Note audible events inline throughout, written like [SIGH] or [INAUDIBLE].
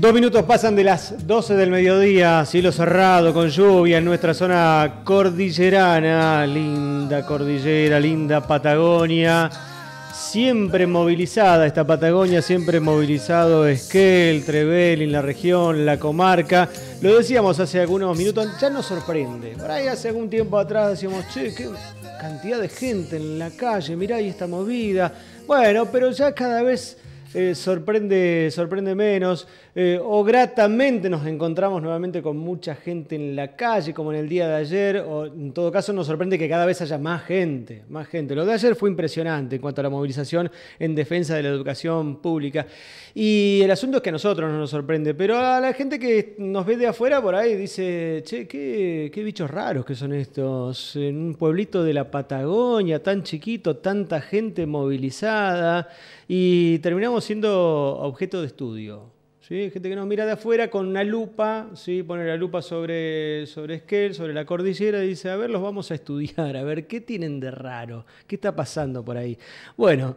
Dos minutos pasan de las 12 del mediodía, cielo cerrado con lluvia en nuestra zona cordillerana, linda cordillera, linda Patagonia, siempre movilizada esta Patagonia, siempre movilizado Esquel, Trevelin, la región, la comarca. Lo decíamos hace algunos minutos, ya nos sorprende. Por ahí hace algún tiempo atrás decíamos, che, qué cantidad de gente en la calle, mirá ahí esta movida. Bueno, pero ya cada vez eh, sorprende, sorprende menos, eh, o gratamente nos encontramos nuevamente con mucha gente en la calle, como en el día de ayer, o en todo caso nos sorprende que cada vez haya más gente, más gente. Lo de ayer fue impresionante en cuanto a la movilización en defensa de la educación pública. Y el asunto es que a nosotros no nos sorprende, pero a la gente que nos ve de afuera por ahí dice, che, qué, qué bichos raros que son estos, en un pueblito de la Patagonia, tan chiquito, tanta gente movilizada, y terminamos siendo objeto de estudio. Gente que nos mira de afuera con una lupa, pone la lupa sobre, sobre Esquel, sobre la cordillera, y dice, a ver, los vamos a estudiar, a ver qué tienen de raro, qué está pasando por ahí. Bueno,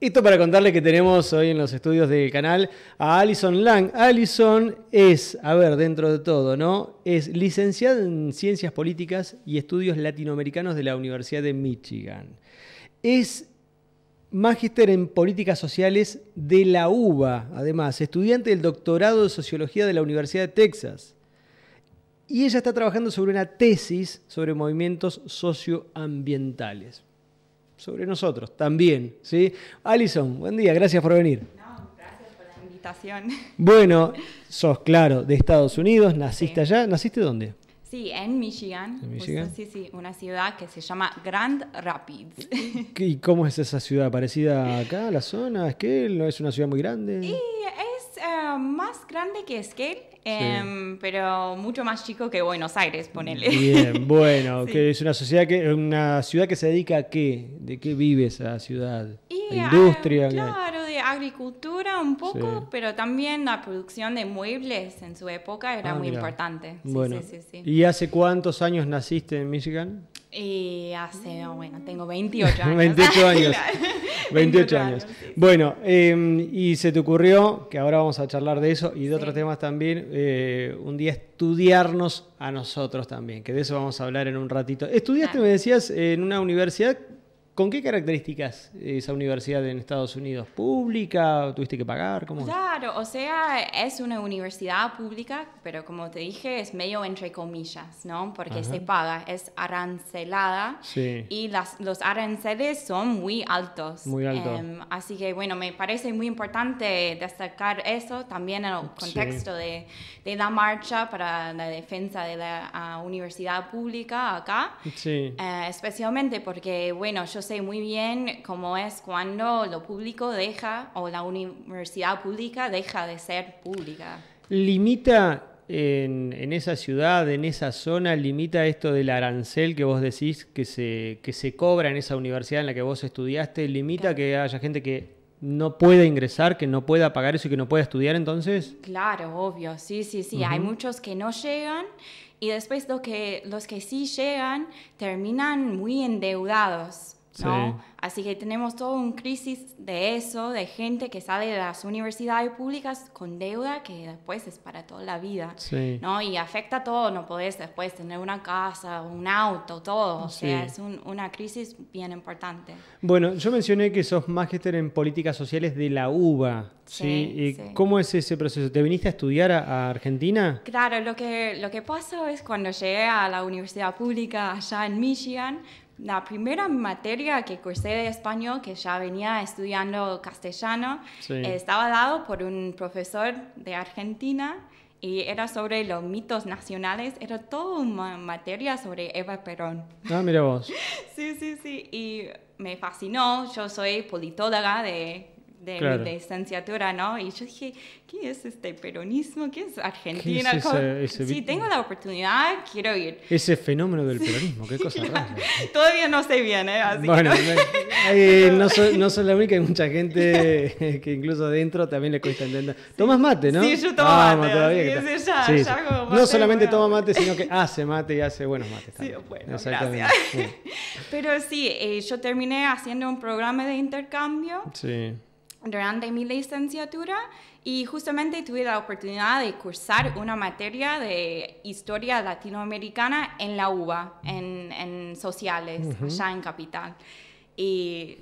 esto para contarle que tenemos hoy en los estudios del canal a Alison Lang. Alison es, a ver, dentro de todo, ¿no? Es licenciada en Ciencias Políticas y Estudios Latinoamericanos de la Universidad de Michigan. Es Magíster en Políticas Sociales de la UBA, además, estudiante del doctorado de Sociología de la Universidad de Texas. Y ella está trabajando sobre una tesis sobre movimientos socioambientales. Sobre nosotros también, ¿sí? Alison, buen día, gracias por venir. No, gracias por la invitación. Bueno, sos claro, de Estados Unidos, naciste allá, ¿naciste dónde? Sí, en Michigan. sí, sí, una ciudad que se llama Grand Rapids. ¿Y cómo es esa ciudad? ¿Parecida acá, a la zona? que ¿No es una ciudad muy grande? Sí, es eh, más grande que Esquel, em, pero mucho más chico que Buenos Aires, ponele. Bien, bueno, que [LAUGHS] es una, sociedad que, una ciudad que se dedica a qué? ¿De qué vive esa ciudad? industria? Eh, agricultura un poco, pero también la producción de muebles en su época era ah, muy importante. ¿Y hace cuántos años naciste en Michigan? hace, bueno, tengo 28 [LAUGHS] años. 28 [LAUGHS] años. 28 años. Bueno, em, y se te ocurrió, que ahora vamos a charlar de eso y de otros temas también, eh, un día estudiarnos a nosotros también, que de eso vamos a hablar en un ratito. Estudiaste, me decías, en una universidad ¿Con qué características esa universidad en Estados Unidos? ¿Pública? ¿Tuviste que pagar? ¿Cómo claro, o sea, es una universidad pública, pero como te dije, es medio entre comillas, ¿no? Porque se paga, es arancelada y las, los aranceles son muy altos. Muy altos. Em, así que, bueno, me parece muy importante destacar eso también en el contexto de, la marcha para la defensa de la ah, universidad pública acá. Sí. Eh, especialmente porque, bueno, yo sé muy bien cómo es cuando lo público deja o la universidad pública deja de ser pública. Limita en, esa ciudad, en esa zona, limita esto del arancel que vos decís que se, que se cobra en esa universidad en la que vos estudiaste, limita que haya gente que no pueda ingresar, que no pueda pagar eso y que no pueda estudiar entonces? Claro, obvio, sí, sí, sí, hay muchos que no llegan y después lo que, los que sí llegan terminan muy endeudados Así que tenemos todo un crisis de eso, de gente que sale de las universidades públicas con deuda que después es para toda la vida, ¿no? Y afecta todo, no podés después tener una casa, un auto, todo, o sea, es un, una crisis bien importante. Bueno, yo mencioné que sos máster en políticas sociales de la UBA, ¿sí? ¿Y ¿Cómo es ese proceso? ¿Te viniste a estudiar a, Argentina? Claro, lo que, lo que pasó es cuando llegué a la universidad pública allá en Michigan, la primera materia que cursé de español, que ya venía estudiando castellano, eh, estaba dado por un profesor de Argentina y era sobre los mitos nacionales, era toda una materia sobre Eva Perón. Ah, mira vos. [LAUGHS] sí, sí, sí, y me fascinó, yo soy politóloga de de licenciatura, ¿no? Y yo dije, ¿qué es este peronismo? ¿Qué es Argentina? Si tengo la oportunidad, quiero ir. Ese fenómeno del peronismo, qué cosa rara. [LAUGHS] Todavía no sé bien, ¿eh? bueno, [LAUGHS] no... soy, la única, hay mucha gente que incluso dentro también le cuesta entender. Tomas mate, ¿no? Sí, yo tomo ah, mate. no solamente toma mate, sino que hace mate y hace buenos mates bueno, [LAUGHS] Pero sí, eh, yo terminé haciendo un programa de intercambio. Sí durante mi licenciatura y justamente tuve la oportunidad de cursar una materia de historia latinoamericana en la UBA, en, sociales, allá en Capital. Y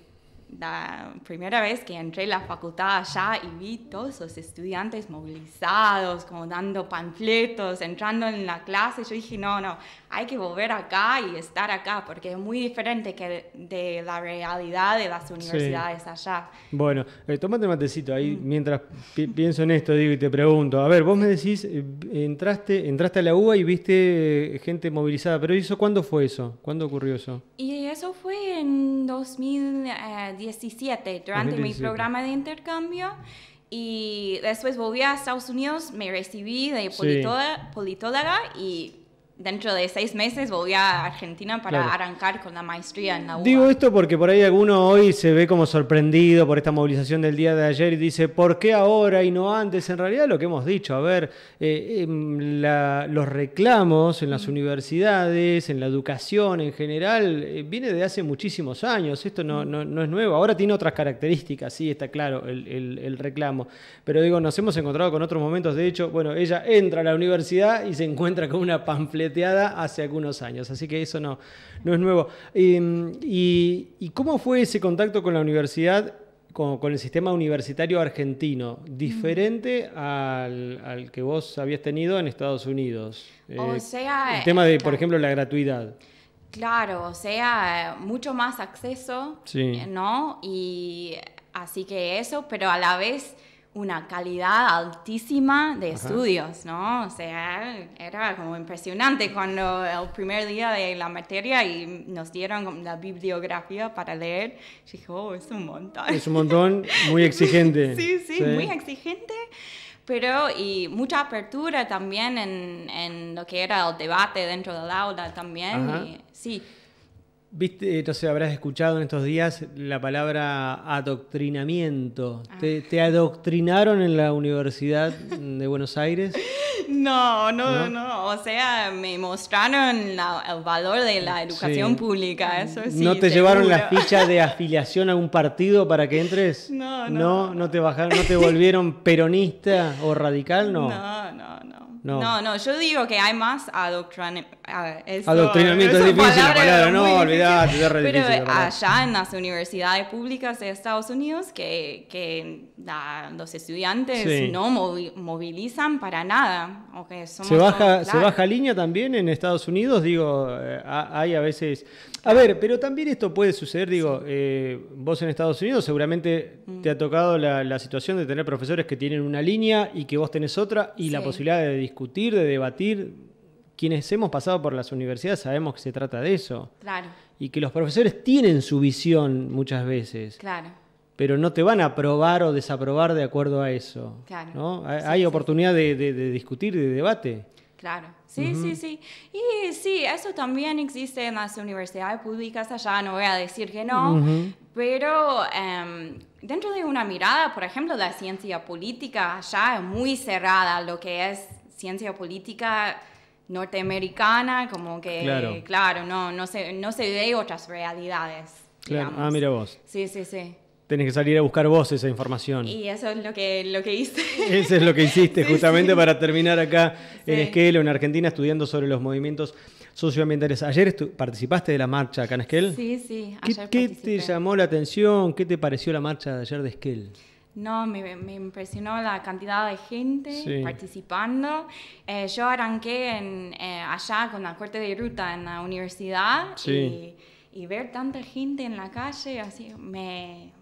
la primera vez que entré a la facultad allá y vi todos los estudiantes movilizados, como dando panfletos, entrando en la clase, yo dije, no, no, hay que volver acá y estar acá, porque es muy diferente que de la realidad de las universidades allá. Bueno, eh, tomate un matecito ahí mm. mientras pienso en esto, digo, y te pregunto, a ver, vos me decís, eh, entraste, entraste a la UBA y viste eh, gente movilizada, pero ¿eso cuándo fue eso? ¿Cuándo ocurrió eso? Y eso fue en 2010. 17 durante mi programa de intercambio y después volví a Estados Unidos, me recibí de politóloga y dentro de seis meses volví a Argentina para arrancar con la maestría en la UBA. Digo esto porque por ahí alguno hoy se ve como sorprendido por esta movilización del día de ayer y dice, ¿por qué ahora y no antes? En realidad lo que hemos dicho, a ver, eh, em, los reclamos en las universidades, en la educación en general, eh, viene de hace muchísimos años, esto no, es nuevo, ahora tiene otras características, sí, está claro el, reclamo, pero digo, nos hemos encontrado con otros momentos, de hecho, bueno, ella entra a la universidad y se encuentra con una pampleta hace algunos años, así que eso no, no es nuevo. y, cómo fue ese contacto con la universidad, con, el sistema universitario argentino, diferente al, que vos habías tenido en Estados Unidos? Eh, sea, el tema de, por eh, ejemplo, la gratuidad. Claro, o sea, mucho más acceso, ¿no? Y así que eso, pero a la vez una calidad altísima de estudios, ¿no? O sea, era como impresionante cuando el primer día de la materia y nos dieron la bibliografía para leer, dije, oh, es un montón. Es un montón, muy exigente. [LAUGHS] sí, sí, muy exigente, pero y mucha apertura también en, lo que era el debate dentro del aula también, y, sí. Viste, eh, no sé, habrás escuchado en estos días la palabra adoctrinamiento. ¿Te, ah. adoctrinaron en la Universidad de Buenos Aires? [LAUGHS] No, no, no, O sea, me mostraron el valor de la educación pública. Eso ¿No te llevaron la ficha de [LAUGHS] afiliación a un partido para que entres? No, no. ¿No, no te, bajaron, no te volvieron peronista o radical? No, no, no. no. No. no, yo digo que hay más adoctrinamiento. Ah, adoctrinamiento es difícil la palabra, no, olvidate, es re Pero allá en las universidades públicas de Estados Unidos que, los estudiantes no movilizan para nada. se, baja, ¿Se baja línea también en Estados Unidos? Digo, eh, hay a veces... A ver, pero también esto puede suceder, digo, eh, vos en Estados Unidos seguramente te ha mm. tocado la, situación de tener profesores que tienen una línea y que vos tenés otra y la posibilidad de discutir, de debatir. Quienes hemos pasado por las universidades sabemos que se trata de eso. Claro. Y que los profesores tienen su visión muchas veces. Claro. Pero no te van a aprobar o desaprobar de acuerdo a eso. Claro. ¿no? Hay oportunidad De, discutir, de debate. Claro, sí, sí, sí. Y sí, eso también existe en las universidades públicas allá, no voy a decir que no, pero em, dentro de una mirada, por ejemplo, la ciencia política allá es muy cerrada, lo que es ciencia política norteamericana, como que, claro, no, no, se, no se ve otras realidades. Ah, mira vos. Sí, sí, sí. Tenés que salir a buscar vos esa información. Y eso es lo que, lo que hice. [LAUGHS] Eso es lo que hiciste, [LAUGHS] justamente para terminar acá en Esquel, o en Argentina, estudiando sobre los movimientos socioambientales. ¿Ayer participaste de la marcha acá en Esquel? Sí, sí. ¿Qué, ¿Qué, te llamó la atención? ¿Qué te pareció la marcha de ayer de Esquel? No, me, impresionó la cantidad de gente participando. Eh, yo arranqué en, eh, allá con la corte de ruta en la universidad y, ver tanta gente en la calle así me,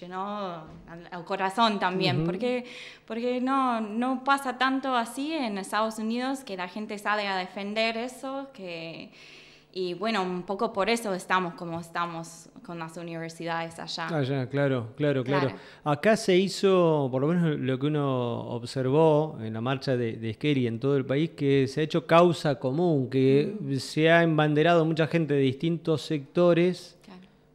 llenó el corazón también, porque, porque no, no pasa tanto así en Estados Unidos que la gente sale a defender eso, que... Y bueno, un poco por eso estamos como estamos con las universidades allá. Allá, ah, claro, claro, claro. Acá se hizo, por lo menos lo que uno observó en la marcha de, de Esqueri en todo el país, que se ha hecho causa común, que se ha embanderado mucha gente de distintos sectores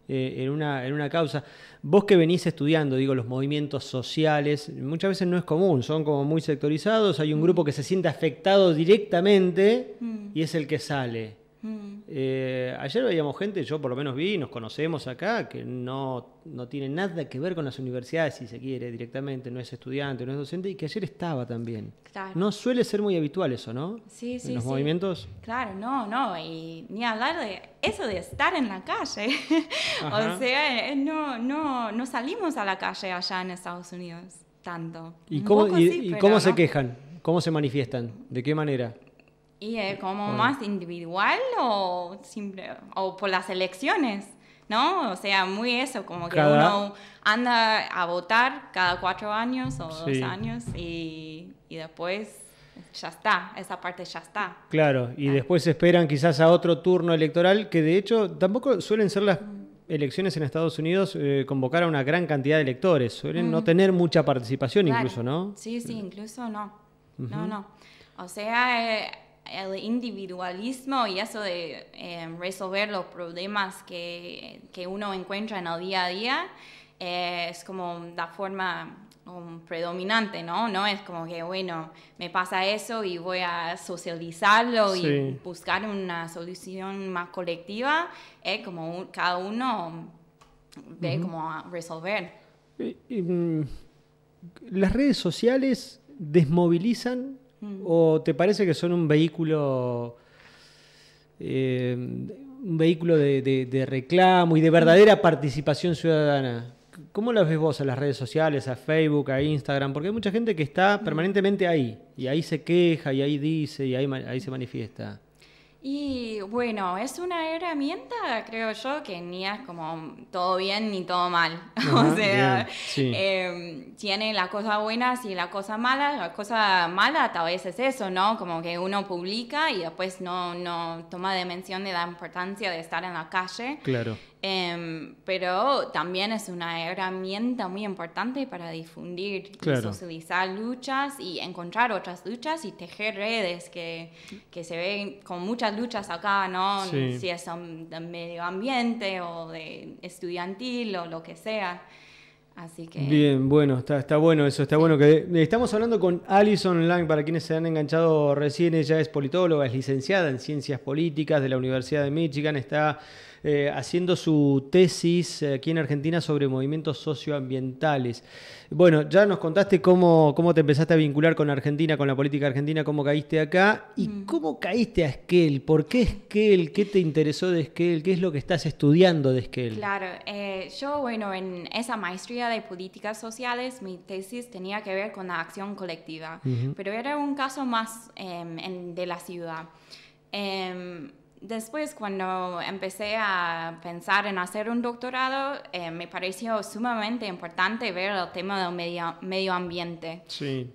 eh, en, una, causa. Vos que venís estudiando, digo, los movimientos sociales, muchas veces no es común, son como muy sectorizados, hay un grupo que se siente afectado directamente y es el que sale. Mm. Eh, ayer veíamos gente, yo por lo menos vi, nos conocemos acá, que no, tiene nada que ver con las universidades, si se quiere, directamente, no es estudiante, no es docente, y que ayer estaba también. No suele ser muy habitual eso, ¿no? Sí, sí. En los movimientos. Claro, no, no, y ni hablar de eso de estar en la calle. [LAUGHS] o sea, eh, no, no, no salimos a la calle allá en Estados Unidos tanto. ¿Y cómo, se quejan? ¿Cómo se manifiestan? ¿De qué manera? ¿Y eh, como más individual o, simple, o por las elecciones? ¿No? O sea, muy eso, como que uno anda a votar cada cuatro años o dos años y, y después ya está, esa parte ya está. Claro, y después esperan quizás a otro turno electoral, que de hecho tampoco suelen ser las elecciones en Estados Unidos eh, convocar a una gran cantidad de electores, suelen no mm. tener mucha participación incluso, ¿no? Sí, sí, incluso no. No, no. O sea, eh, el individualismo y eso de em, resolver los problemas que, que, uno encuentra en el día a día eh, es como la forma um, predominante, ¿no? No es como que, bueno, me pasa eso y voy a socializarlo y buscar una solución más colectiva, es eh, como cada uno um, ve cómo resolver. Mm, las redes sociales desmovilizan Mm. ¿O te parece que son un vehículo, eh, un vehículo de, reclamo y de verdadera participación ciudadana? ¿Cómo las ves vos a las redes sociales, a Facebook, a Instagram? Porque hay mucha gente que está mm. permanentemente ahí, y ahí se queja, y ahí dice, y ahí, ahí se manifiesta. Y bueno, es una herramienta, creo yo, que ni es como todo bien ni todo mal. [LAUGHS] o sea, em, tiene la cosa buena y la cosa mala, La cosa mala tal vez es eso, ¿no? Como que uno publica y después no, no toma de mención de la importancia de estar en la calle. Claro. Em, pero también es una herramienta muy importante para difundir, y socializar luchas y encontrar otras luchas y tejer redes que, que se ven con muchas luchas acá, ¿no? Si es de medio ambiente o de estudiantil o lo que sea. Así que... Bien, bueno, está, está bueno eso, está bueno que estamos hablando con Alison Lang, para quienes se han enganchado recién, ella es politóloga, es licenciada en ciencias políticas de la Universidad de Michigan, está eh, haciendo su tesis eh, aquí en Argentina sobre movimientos socioambientales. Bueno, ya nos contaste cómo, cómo te empezaste a vincular con Argentina, con la política argentina, cómo caíste acá y mm. cómo caíste a Esquel. ¿Por qué Esquel? ¿Qué te interesó de Esquel? ¿Qué es lo que estás estudiando de Esquel? Claro, eh, yo, bueno, en esa maestría de políticas sociales, mi tesis tenía que ver con la acción colectiva, pero era un caso más em, de la ciudad. Em, Después, cuando empecé a pensar en hacer un doctorado, eh, me pareció sumamente importante ver el tema del medio, ambiente. Sí.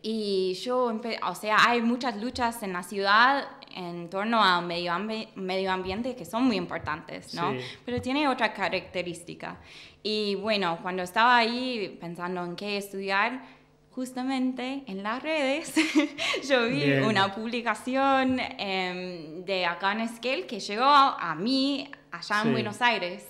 Y yo, o sea, hay muchas luchas en la ciudad en torno al medio, medio ambiente que son muy importantes, ¿no? Pero tiene otra característica. Y bueno, cuando estaba ahí pensando en qué estudiar, justamente en las redes [LAUGHS] yo vi una publicación em, de Akan Esquel que llegó a mí allá en Buenos Aires.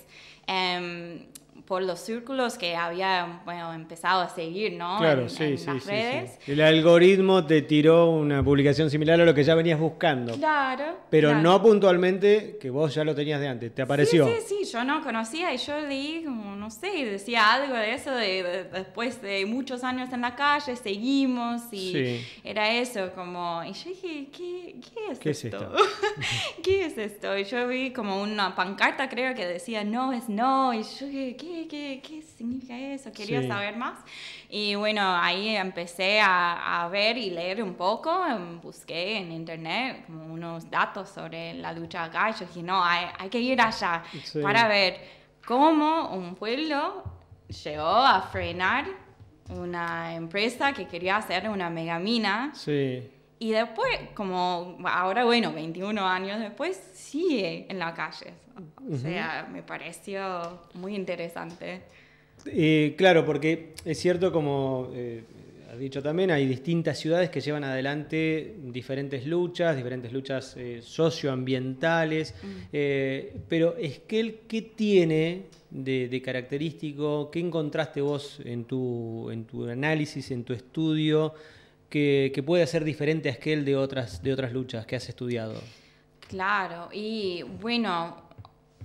Em, por los círculos que había bueno, empezado a seguir, ¿no? Claro, en, sí, sí, las redes. El algoritmo te tiró una publicación similar a lo que ya venías buscando. Claro. Pero no puntualmente que vos ya lo tenías de antes, te apareció. Sí, sí, yo no conocía y yo leí como, no sé, decía algo de eso, de, después de muchos años en la calle, seguimos y era eso, como, y yo dije, ¿qué, qué ¿Qué Es esto? [LAUGHS] ¿Qué es esto? Y yo vi como una pancarta, creo, que decía, no es no, y yo dije, ¿qué? ¿qué, qué, significa eso? Quería saber más. Y bueno, ahí empecé a, a, ver y leer un poco, em, busqué en internet unos datos sobre la lucha gallo, y dije, no, hay, hay que ir allá para ver cómo un pueblo llegó a frenar una empresa que quería hacer una megamina. Sí y después, como ahora, bueno, 21 años después, sigue en la calle. O sea, me pareció muy interesante. Eh, claro, porque es cierto, como eh, has dicho también, hay distintas ciudades que llevan adelante diferentes luchas, diferentes luchas eh, socioambientales, pero es pero Esquel, ¿qué tiene de, característico? ¿Qué encontraste vos en tu, en tu análisis, en tu estudio? que, puede ser diferente a aquel de otras, de otras luchas que has estudiado? Claro, y bueno,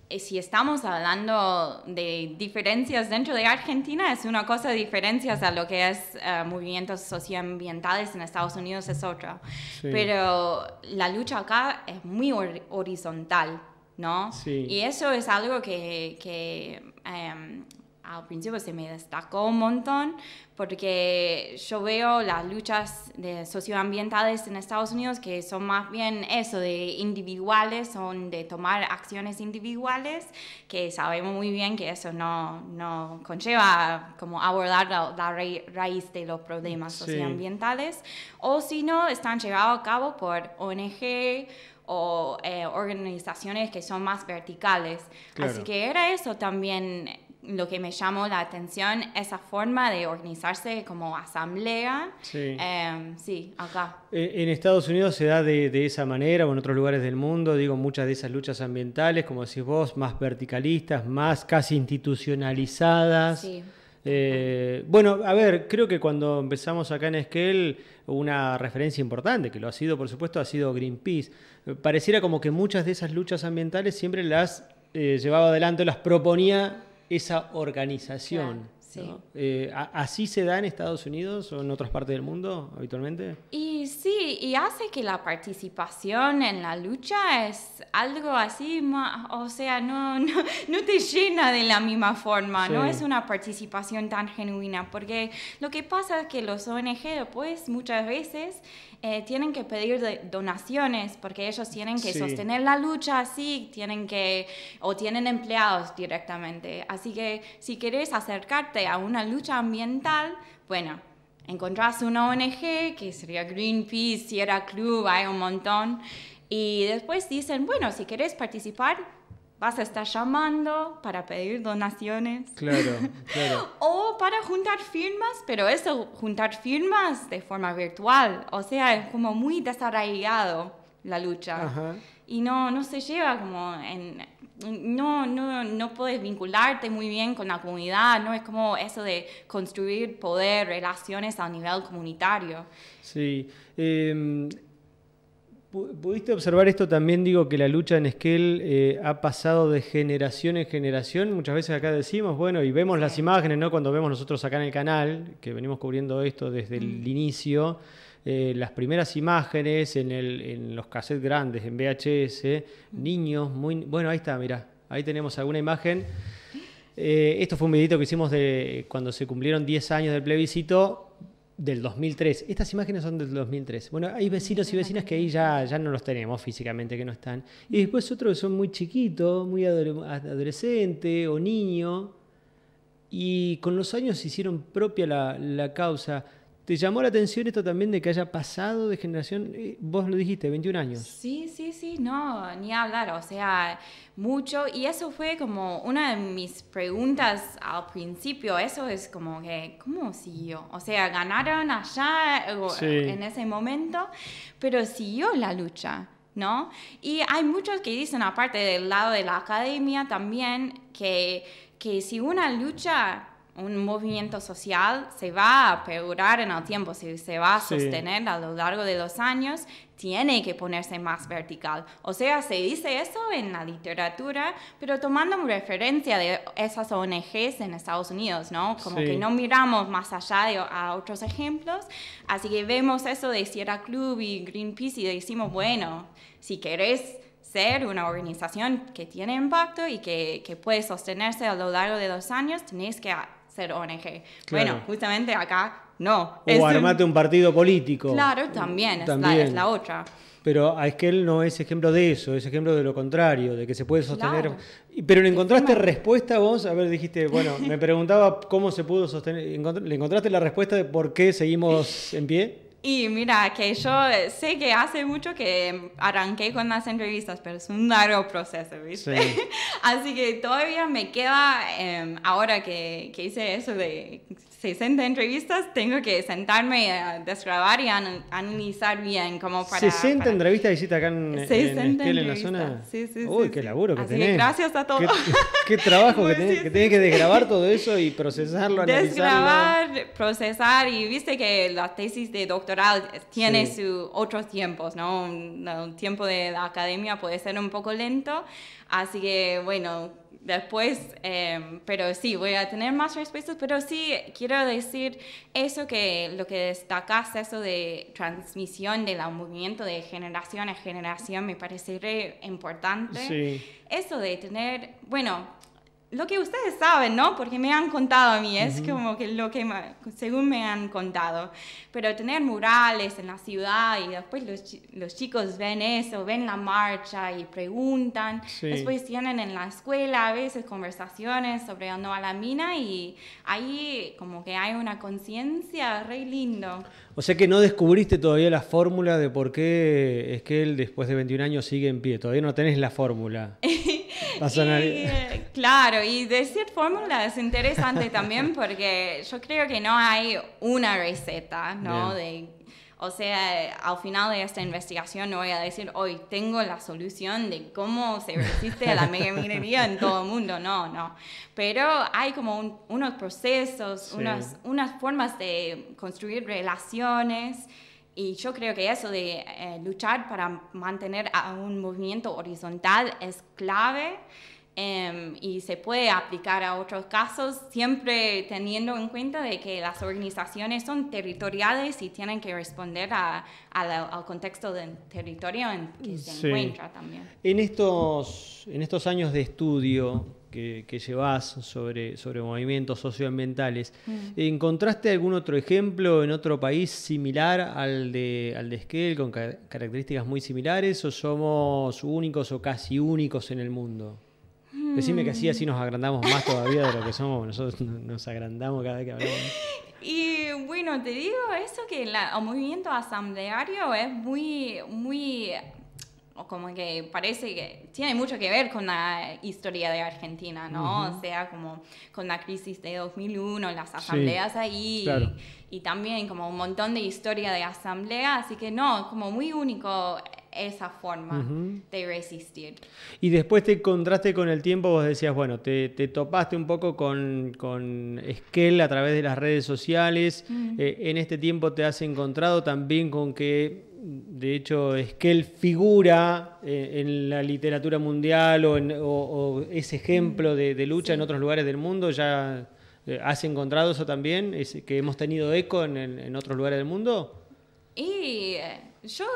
eh, si estamos hablando de diferencias dentro de Argentina, es una cosa, diferencias a lo que es eh, movimientos socioambientales en Estados Unidos es otra. Pero la lucha acá es muy horizontal, ¿no? Sí. Y eso es algo que, que em, al principio se me destacó un montón porque yo veo las luchas de socioambientales en Estados Unidos que son más bien eso, de individuales, son de tomar acciones individuales, que sabemos muy bien que eso no, no conlleva como abordar la, raíz de los problemas socioambientales, o si no, están llevados a cabo por ONG o eh, organizaciones que son más verticales. Así que era eso también lo que me llamó la atención, esa forma de organizarse como asamblea. Sí, em, acá. Eh, en Estados Unidos se da de, esa manera, o en otros lugares del mundo, digo, muchas de esas luchas ambientales, como decís vos, más verticalistas, más casi institucionalizadas. Eh, bueno, a ver, creo que cuando empezamos acá en Esquel, una referencia importante, que lo ha sido, por supuesto, ha sido Greenpeace. Eh, pareciera como que muchas de esas luchas ambientales siempre las llevaba adelante, las proponía esa organización. Eh, ¿Así se da en Estados Unidos o en otras partes del mundo habitualmente? Y sí, y hace que la participación en la lucha es algo así, o sea, no, no, te llena de la misma forma, no es una participación tan genuina, porque lo que pasa es que los ONG pues muchas veces eh, tienen que pedir donaciones porque ellos tienen que sostener la lucha así, tienen que, o tienen empleados directamente. Así que si quieres acercarte, a una lucha ambiental, bueno, encontrás una ONG, que sería Greenpeace, Sierra Club, hay un montón, y después dicen, bueno, si querés participar, vas a estar llamando para pedir donaciones. Claro, [LAUGHS] claro. o para juntar firmas, pero eso, juntar firmas de forma virtual, o sea, es como muy desarraigado la lucha. Y no, no se lleva como en, no, no, no puedes vincularte muy bien con la comunidad, ¿no? Es como eso de construir poder, relaciones a nivel comunitario. Sí. Em, ¿Pudiste observar esto también? Digo que la lucha en Esquel eh, ha pasado de generación en generación. Muchas veces acá decimos, bueno, y vemos las imágenes, ¿no? Cuando vemos nosotros acá en el canal, que venimos cubriendo esto desde el mm. inicio. Eh, las primeras imágenes en, los cassettes grandes, en VHS, niños muy... Bueno, ahí está, mira ahí tenemos alguna imagen. Eh, esto fue un videito que hicimos de cuando se cumplieron 10 años del plebiscito del 2003. Estas imágenes son del 2003. Bueno, hay vecinos y vecinas que ahí ya, ya no los tenemos físicamente, que no están. Y después otros que son muy chiquitos, muy adolescente o niño. Y con los años se hicieron propia la causa. ¿Te llamó la atención esto también de que haya pasado de generación? Eh, vos lo dijiste, 21 años. Sí, sí, sí, no, ni hablar, o sea, mucho. Y eso fue como una de mis preguntas al principio, eso es como que, ¿cómo siguió? O sea, ganaron allá eh, en ese momento, pero siguió la lucha. ¿No? Y hay muchos que dicen, aparte del lado de la academia también, que, que si una lucha un movimiento social se va a peorar en el tiempo, si se va a sostener a lo largo de los años, tiene que ponerse más vertical. O sea, se dice eso en la literatura, pero tomando referencia de esas ONGs en Estados Unidos, ¿no? Como que no miramos más allá de otros ejemplos. Así que vemos eso de Sierra Club y Greenpeace y decimos, bueno, si querés ser una organización que tiene impacto y que, puede sostenerse a lo largo de los años, tenéis que ser ONG. Bueno, justamente acá no. O armate un... partido político. Claro, también, Es, la, otra. Pero ah, es que él no es ejemplo de eso, es ejemplo de lo contrario, de que se puede sostener. Pero le encontraste respuesta vos, a ver, dijiste, bueno, [LAUGHS] me preguntaba cómo se pudo sostener, ¿le encontraste la respuesta de por qué seguimos en pie? Y mira, que yo eh, sé que hace mucho que em, arranqué con las entrevistas, pero es un largo proceso, ¿viste? [LAUGHS] Así que todavía me queda, em, ahora que hice eso de 60 entrevistas, tengo que sentarme a desgrabar y analizar bien como para... 60 entrevistas hiciste acá en, en, la zona. Sí, sí, Uy, qué laburo que Así tenés. gracias a todos. Qué, trabajo que [LAUGHS] tenés, que tenés que desgrabar todo eso y procesarlo, Desgrabar, procesar y viste que la tesis de doctoral tiene sus otros tiempos, ¿no? El tiempo de la academia puede ser un poco lento, así que bueno, después, em, pero sí, voy a tener más respuestas, pero sí quiero decir eso que lo que destacas, eso de transmisión del movimiento de generación a generación, me parece importante. Sí. Eso de tener, bueno, lo que ustedes saben, ¿no? Porque me han contado a mí, es como que lo que según me han contado. Pero tener murales en la ciudad y después los, chicos ven eso, ven la marcha y preguntan. Después tienen en la escuela a veces conversaciones sobre el no a la mina y ahí como que hay una conciencia re lindo. O sea que no descubriste todavía la fórmula de por qué es que él después de 21 años sigue en pie. Todavía no tenés la fórmula. [LAUGHS] Eh, claro, y decir fórmulas es interesante también [LAUGHS] porque yo creo que no hay una receta, ¿no? De, o sea, al final de esta investigación no voy a decir, hoy tengo la solución de cómo se resiste a la megaminería en todo el mundo. No, no. Pero hay como unos procesos, unas formas de construir relaciones. Y yo creo que eso de eh, luchar para mantener a un movimiento horizontal es clave em, y se puede aplicar a otros casos siempre teniendo en cuenta de que las organizaciones son territoriales y tienen que responder a, al contexto del territorio en que se encuentra también. En estos, en estos años de estudio, que, llevas sobre, sobre movimientos socioambientales. Mm. Eh, ¿Encontraste algún otro ejemplo en otro país similar al de, al de Esquel, con características muy similares, o somos únicos o casi únicos en el mundo? Decime que así, así nos agrandamos más todavía de lo que somos, nosotros nos agrandamos cada vez que hablamos. [LAUGHS] Y bueno, te digo eso que el movimiento asambleario es muy, muy o como que parece que tiene mucho que ver con la historia de Argentina, ¿no? O sea, como con la crisis de 2001, las asambleas ahí, y, y, también como un montón de historia de asamblea, así que no, como muy único esa forma de resistir. Y después te encontraste con el tiempo, vos decías, bueno, te, topaste un poco con, con Esquel a través de las redes sociales, eh, en este tiempo te has encontrado también con que de hecho, Esquel figura eh, en la literatura mundial o, en, es ejemplo de, lucha en otros lugares del mundo. ¿Ya eh, has encontrado eso también? ¿Que hemos tenido eco en, en, otros lugares del mundo? Y eh, yo,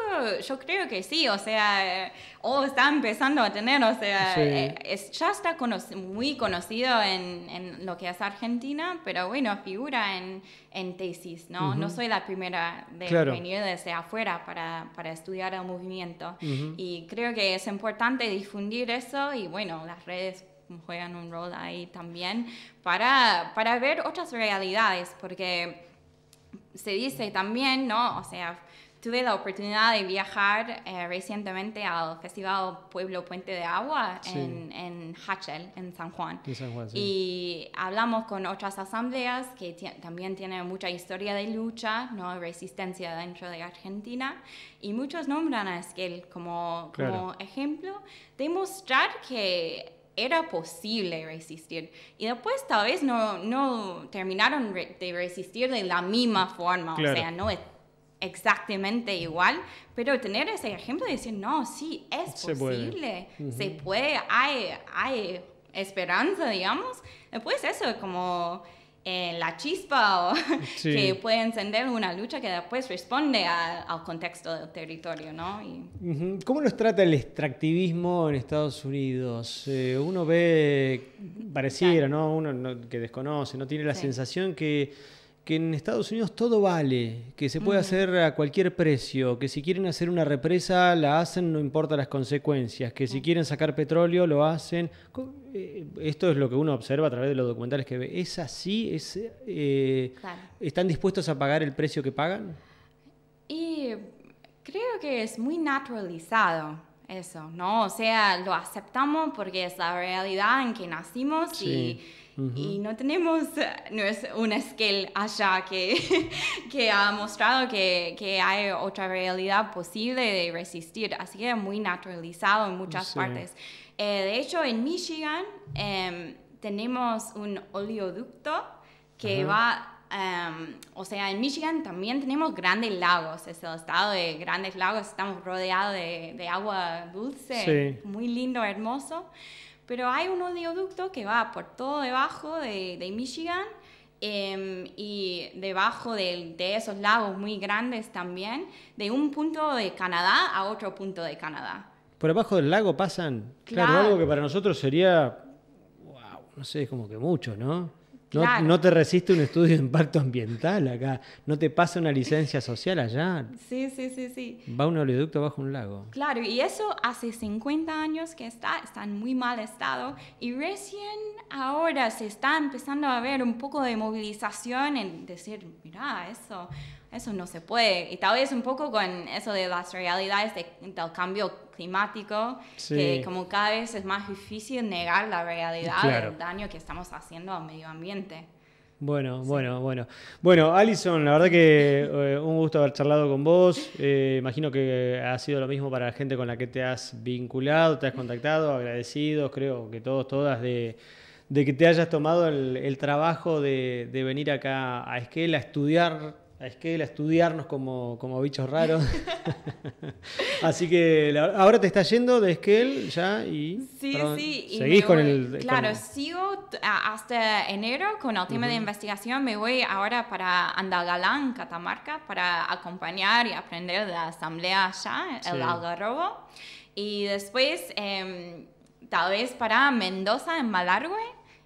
yo creo que sí, o sea, eh, o oh, está empezando a tener, o sea, eh, es, ya está muy conocido en, lo que es Argentina, pero bueno, figura en, en tesis, ¿no? No soy la primera de venir desde afuera para, estudiar el movimiento. Y creo que es importante difundir eso y bueno, las redes juegan un rol ahí también para, para ver otras realidades, porque se dice también, ¿no? O sea, tuve la oportunidad de viajar eh, recientemente al Festival Pueblo Puente de Agua en, Hachel, en San Juan. Y hablamos con otras asambleas que también tienen mucha historia de lucha, ¿no? resistencia dentro de Argentina, y muchos nombran a Esquel como, como ejemplo de mostrar que era posible resistir. Y después tal vez no, terminaron de resistir de la misma forma, o sea, no es exactamente igual, pero tener ese ejemplo de decir, no, sí, es posible, se puede, hay, hay esperanza, digamos. Después eso es como la chispa [LAUGHS] que puede encender una lucha que después responde al contexto del territorio, ¿no? ¿Cómo nos trata el extractivismo en Estados Unidos? Eh, uno ve, pareciera, ¿no? Uno que desconoce, no tiene la sensación que que en Estados Unidos todo vale, que se puede hacer a cualquier precio, que si quieren hacer una represa la hacen, no importa las consecuencias, que si quieren sacar petróleo lo hacen. Eh, esto es lo que uno observa a través de los documentales que ve. ¿Es así? ¿Es, eh, ¿Están dispuestos a pagar el precio que pagan? Y creo que es muy naturalizado eso, ¿no? O sea, lo aceptamos porque es la realidad en que nacimos y y no tenemos, no es una escala allá [LAUGHS] que, ha mostrado que, hay otra realidad posible de resistir, así que es muy naturalizado en muchas partes. Eh, de hecho, en Michigan em, tenemos un oleoducto que va em, o sea, en Michigan también tenemos grandes lagos, es el estado de grandes lagos, estamos rodeados de, de agua dulce, muy lindo, hermoso. Pero hay un oleoducto que va por todo debajo de, Michigan em, y debajo de, esos lagos muy grandes también, de un punto de Canadá a otro punto de Canadá. Por debajo del lago pasan, algo que para nosotros sería, no sé, como que mucho, ¿no? No, te resiste un estudio de impacto ambiental acá, no te pasa una licencia social allá. Sí, sí, sí, sí. Va un oleoducto bajo un lago. Claro, y eso hace 50 años que está, está en muy mal estado y recién ahora se está empezando a ver un poco de movilización en decir, mira, eso eso no se puede. Y tal vez un poco con eso de las realidades del cambio climático, que como cada vez es más difícil negar la realidad del daño que estamos haciendo al medio ambiente. Bueno, bueno, bueno. Bueno, Alison, la verdad que eh, un gusto haber charlado con vos. Eh, imagino que ha sido lo mismo para la gente con la que te has vinculado, te has contactado, agradecidos, creo que todos, todas, de, que te hayas tomado el, trabajo de, de, venir acá a Esquela a estudiar a Esquel, a estudiarnos como, como bichos raros. [LAUGHS] [LAUGHS] Así que ahora te está yendo de Esquel ya y. Sí, sí. seguís con el. Claro, sigo hasta enero con el tema de investigación. Me voy ahora para Andalgalán, Catamarca, para acompañar y aprender la asamblea allá, el Algarrobo. Y después, em, tal vez para Mendoza, en Malargüe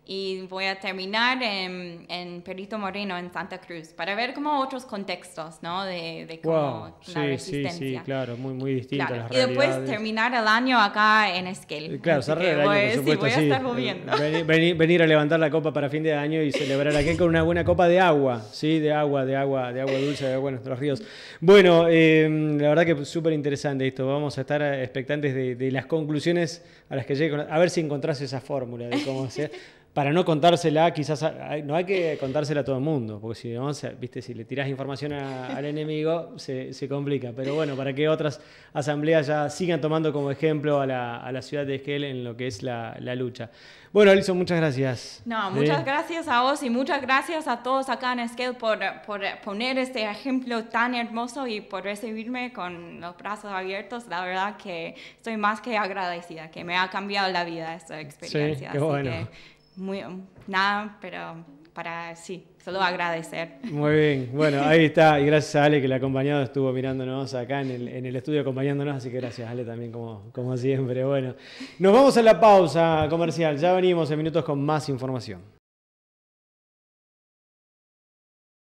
y voy a terminar en, Perito Moreno, en Santa Cruz, para ver como otros contextos, ¿no? De, cómo la sí, resistencia. Sí, sí, claro, muy, muy Y después terminar el año acá en Esquel. Eh, claro, cerrar el año, por supuesto, sí, voy a estar moviendo. [LAUGHS] Venir, a levantar la copa para fin de año y celebrar aquí con una buena copa de agua, ¿sí? De agua, de agua, de agua dulce, de agua en nuestros ríos. Bueno, em, la verdad que súper interesante esto. Vamos a estar expectantes de, las conclusiones a las que llegue. A ver si encontrás esa fórmula de cómo hacer para no contársela, quizás no hay que contársela a todo el mundo, porque si, ¿viste? si le tiras información al enemigo se, complica. Pero bueno, para que otras asambleas ya sigan tomando como ejemplo a la, ciudad de Esquel en lo que es la, lucha. Bueno, Alison, muchas gracias. No, eh, muchas gracias a vos y muchas gracias a todos acá en Esquel por, por poner este ejemplo tan hermoso y por recibirme con los brazos abiertos. La verdad que estoy más que agradecida, que me ha cambiado la vida esta experiencia. Sí, qué bueno muy, nada, pero para, sí, solo agradecer. Muy bien, bueno, ahí está. Y gracias a Ale que la ha acompañado, estuvo mirándonos acá en el, estudio acompañándonos, así que gracias Ale también como siempre. Bueno, nos vamos a la pausa comercial, ya venimos en minutos con más información.